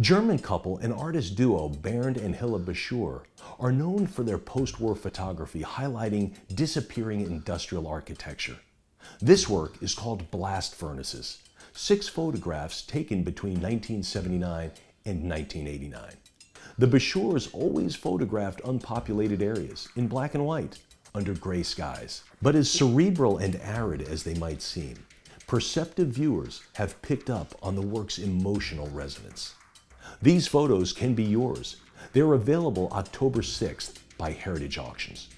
German couple and artist duo Bernd and Hilla Bashur are known for their post-war photography highlighting disappearing industrial architecture. This work is called Blast Furnaces, six photographs taken between 1979 and 1989. The Bashurs always photographed unpopulated areas in black and white under gray skies. But as cerebral and arid as they might seem, perceptive viewers have picked up on the work's emotional resonance. These photos can be yours. They're available October 6th by Heritage Auctions.